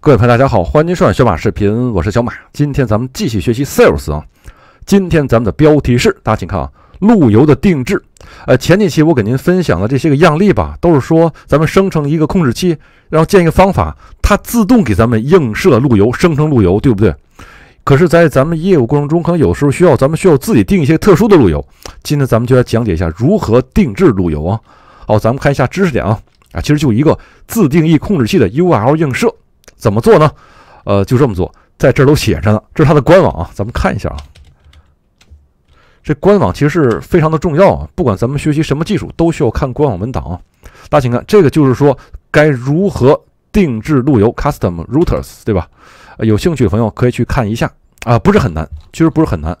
各位朋友，大家好，欢迎收看小马视频，我是小马。今天咱们继续学习 Sales 啊。今天咱们的标题是，大家请看啊，路由的定制。呃，前几期我给您分享的这些个样例吧，都是说咱们生成一个控制器，然后建一个方法，它自动给咱们映射路由，生成路由，对不对？可是，在咱们业务过程中，可能有时候需要咱们需要自己定一些特殊的路由。今天咱们就来讲解一下如何定制路由啊。好，咱们看一下知识点啊啊，其实就一个自定义控制器的 URL 映射。怎么做呢？呃，就这么做，在这儿都写着呢。这是它的官网啊，咱们看一下啊。这官网其实是非常的重要啊，不管咱们学习什么技术，都需要看官网文档啊。大家请看，这个就是说该如何定制路由 （custom routers），对吧？有兴趣的朋友可以去看一下啊，不是很难，其实不是很难。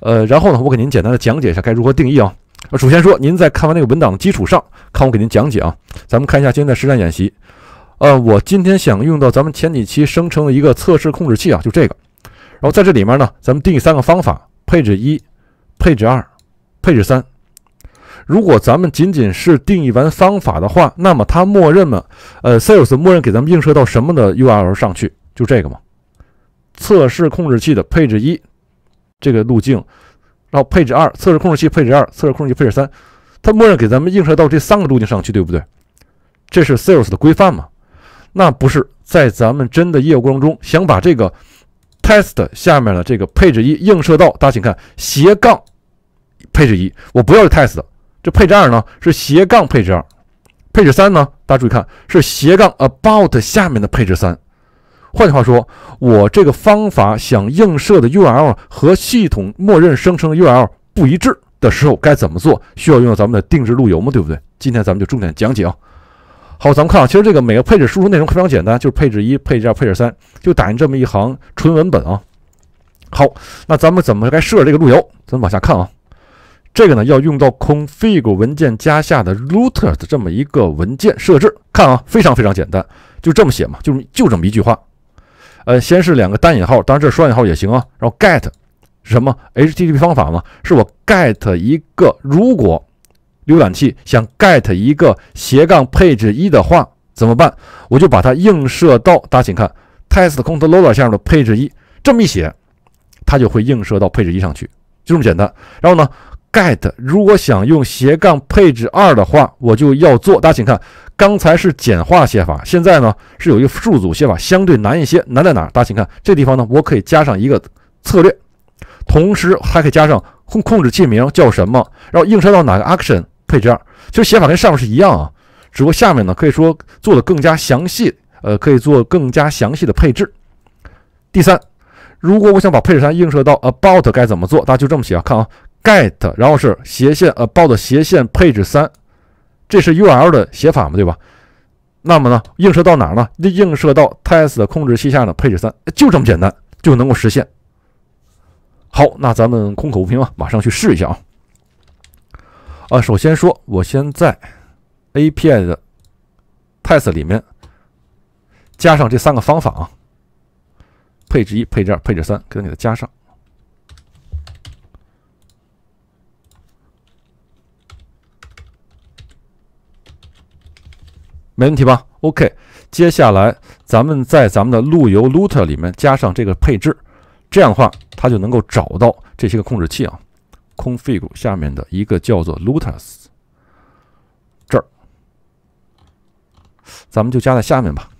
呃，然后呢，我给您简单的讲解一下该如何定义啊。首先说，您在看完那个文档的基础上，看我给您讲解啊。咱们看一下今天的实战演习。呃，我今天想用到咱们前几期生成的一个测试控制器啊，就这个。然后在这里面呢，咱们定义三个方法，配置一、配置二、配置三。如果咱们仅仅是定义完方法的话，那么它默认嘛，呃，Sales 默认给咱们映射到什么的 URL 上去？就这个嘛，测试控制器的配置一这个路径，然后配置二测试控制器配置二，测试控制器配置三，它默认给咱们映射到这三个路径上去，对不对？这是 Sales 的规范嘛？那不是在咱们真的业务过程中想把这个 test 下面的这个配置一映射到，大家请看斜杠配置一，我不要 test，这配置二呢是斜杠配置二，配置三呢，大家注意看是斜杠 about 下面的配置三。换句话说，我这个方法想映射的 URL 和系统默认生成的 URL 不一致的时候该怎么做？需要用到咱们的定制路由吗？对不对？今天咱们就重点讲解。啊。好，咱们看啊，其实这个每个配置输出内容非常简单，就是配置一、配置二、配置三，就打印这么一行纯文本啊。好，那咱们怎么来设这个路由？咱们往下看啊，这个呢要用到 config 文件夹下的 router 的这么一个文件设置。看啊，非常非常简单，就这么写嘛，就就这么一句话。呃，先是两个单引号，当然这双引号也行啊。然后 get 是什么？HTTP 方法嘛，是我 get 一个如果。浏览器想 get 一个斜杠配置一的话怎么办？我就把它映射到，大家请看 test 控制 loader 下面的配置一，这么一写，它就会映射到配置一上去，就这么简单。然后呢，get 如果想用斜杠配置二的话，我就要做，大家请看，刚才是简化写法，现在呢是有一个数组写法，相对难一些，难在哪儿？大家请看这地方呢，我可以加上一个策略，同时还可以加上控控制器名叫什么，然后映射到哪个 action。配置二，其实写法跟上面是一样啊，只不过下面呢可以说做的更加详细，呃，可以做更加详细的配置。第三，如果我想把配置三映射到 about，该怎么做？大家就这么写啊，看啊，get，然后是斜线 about 斜线配置三，这是 U L 的写法嘛，对吧？那么呢，映射到哪儿呢？映射到 test 控制器下的配置三，就这么简单，就能够实现。好，那咱们空口无凭啊，马上去试一下啊。啊，首先说，我先在 API 的 test 里面加上这三个方法啊，配置一、配置二、配置三，给它给它加上，没问题吧？OK，接下来咱们在咱们的路由 router 里面加上这个配置，这样的话，它就能够找到这些个控制器啊。config 下面的一个叫做 lutas，这儿，咱们就加在下面吧。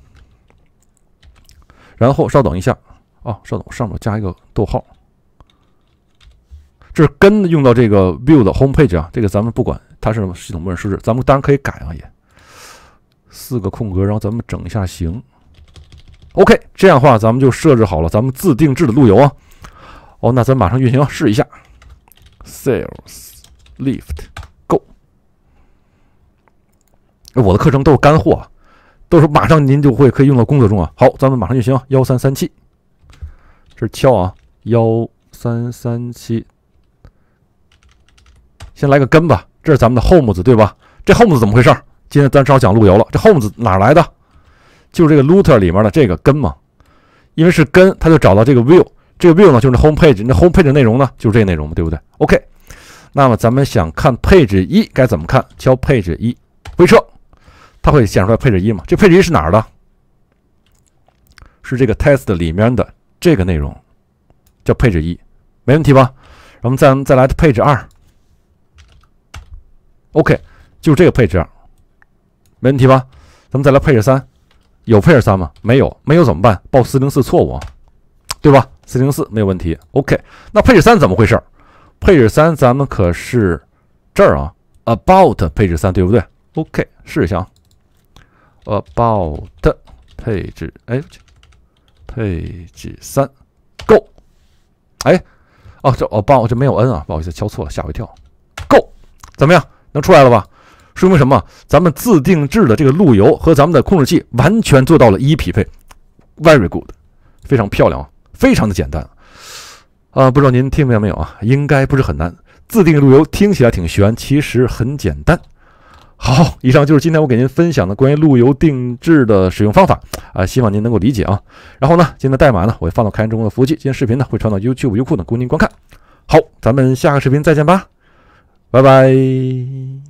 然后稍等一下啊，稍等，我上面加一个逗号。这是跟用到这个 view 的 home page 啊，这个咱们不管，它是什么系统默认设置，咱们当然可以改啊也。四个空格，然后咱们整一下形。OK，这样话咱们就设置好了，咱们自定制的路由啊。哦，那咱马上运行试一下。Sales, lift, go。我的课程都是干货，都是马上您就会可以用到工作中啊。好，咱们马上运行啊，幺三三七，这是敲啊，幺三三七。先来个根吧，这是咱们的 Home s 对吧？这 Home s 怎么回事？今天咱少讲路由了，这 Home s 哪来的？就这个 l o u t e r 里面的这个根嘛，因为是根，它就找到这个 View。这个 view 呢，就是 home page，那 home page 内容呢，就是这个内容嘛，对不对？OK，那么咱们想看配置一，该怎么看？敲配置一，回车，它会显示出来配置一嘛？这配置一是哪儿的？是这个 test 里面的这个内容，叫配置一，没问题吧？咱们再再来配置二，OK，就是这个配置二，没问题吧？咱们再来配置三，有配置三吗？没有，没有怎么办？报404错误，对吧？四零四没有问题，OK。那配置三怎么回事？配置三，咱们可是这儿啊，About 配置三，对不对？OK，试一下，About 配置，哎，配置三，Go。哎，哦，这 About 这没有 n 啊，不好意思敲错了，吓我一跳。Go，怎么样？能出来了吧？说明什么？咱们自定制的这个路由和咱们的控制器完全做到了一一匹配，Very good，非常漂亮啊。非常的简单，啊，不知道您听明白没有啊？应该不是很难。自定义路由听起来挺悬，其实很简单。好，以上就是今天我给您分享的关于路由定制的使用方法啊，希望您能够理解啊。然后呢，今天的代码呢，我会放到开源中国的服务器。今天视频呢，会传到 YouTube、优酷呢供您观看。好，咱们下个视频再见吧，拜拜。